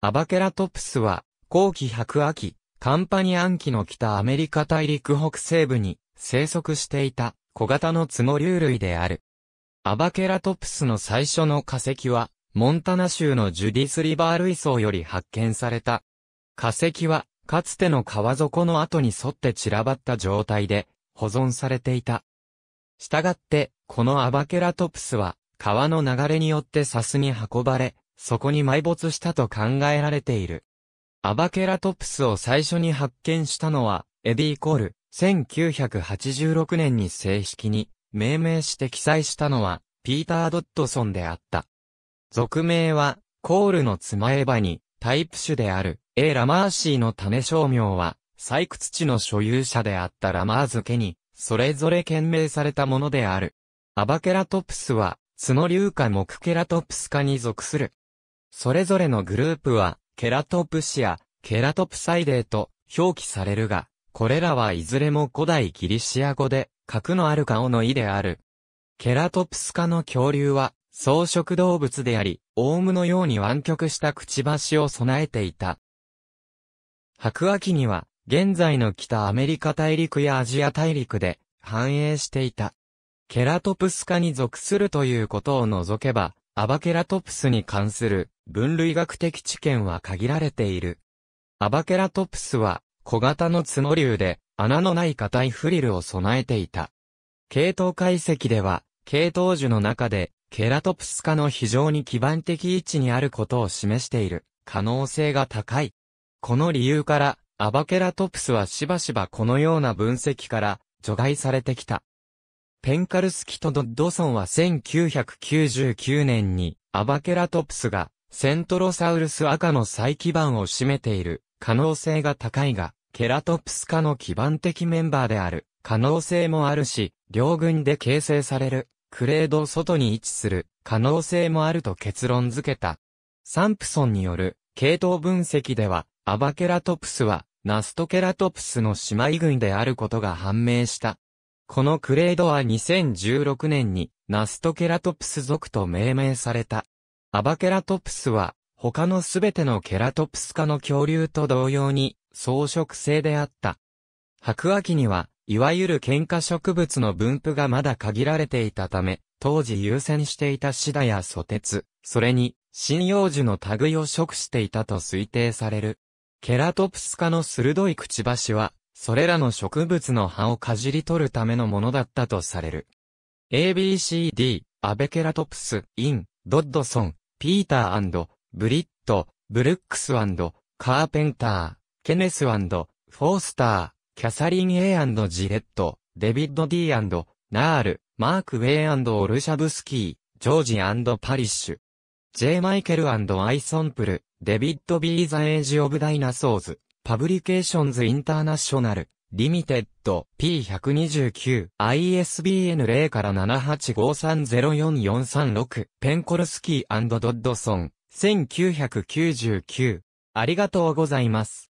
アバケラトプスは、後期白秋、カンパニアン期の北アメリカ大陸北西部に生息していた小型のツモ竜類である。アバケラトプスの最初の化石は、モンタナ州のジュディスリバー類層より発見された。化石は、かつての川底の跡に沿って散らばった状態で保存されていた。したがって、このアバケラトプスは、川の流れによってサスに運ばれ、そこに埋没したと考えられている。アバケラトプスを最初に発見したのは、エディ・コール、1986年に正式に命名して記載したのは、ピーター・ドッドソンであった。俗名は、コールの妻エばに、タイプ種である、A・ ラマーシーの種商名は、採掘地の所有者であったラマーズ家に、それぞれ懸命されたものである。アバケラトプスは、ツノリュウモクケラトプス科に属する。それぞれのグループは、ケラトプシア、ケラトプサイデーと表記されるが、これらはいずれも古代ギリシア語で、核のある顔の意である。ケラトプス科の恐竜は、草食動物であり、オウムのように湾曲したくちばしを備えていた。白亜紀には、現在の北アメリカ大陸やアジア大陸で繁栄していた。ケラトプス科に属するということを除けば、アバケラトプスに関する分類学的知見は限られている。アバケラトプスは小型の角竜で穴のない硬いフリルを備えていた。系統解析では、系統樹の中でケラトプス科の非常に基盤的位置にあることを示している可能性が高い。この理由から、アバケラトプスはしばしばこのような分析から除外されてきた。ペンカルスキとドッドソンは1999年にアバケラトプスがセントロサウルス赤の再基盤を占めている可能性が高いが、ケラトプス科の基盤的メンバーである可能性もあるし、両軍で形成されるクレード外に位置する可能性もあると結論付けた。サンプソンによる系統分析では、アバケラトプスはナストケラトプスの姉妹群であることが判明した。このクレードは2016年にナストケラトプス属と命名された。アバケラトプスは他のすべてのケラトプス科の恐竜と同様に草食性であった。白亜紀には、いわゆる喧嘩植物の分布がまだ限られていたため、当時優先していたシダやソテツ、それに、針葉樹の類を食していたと推定される。ケラトプス科の鋭いくちばしは、それらの植物の葉をかじり取るためのものだったとされる。ABCD、アベケラトプス、イン、ドッドソン、ピーターブリット、ブルックスカーペンター、ケネスフォースター、キャサリン A& ジレット、デビッド D& ナール、マーク・ウェイオルシャブスキー、ジョージパリッシュ。J. マイケルアイソンプル、デビッド・ビー・ザ・エイジ・オブ・ダイナソーズ。パブリケーションズインターナショナル、リミテッド、P129、ISBN 0から7 8 5 3 0 4 4 3 6ペンコルスキードッドソン、1999。ありがとうございます。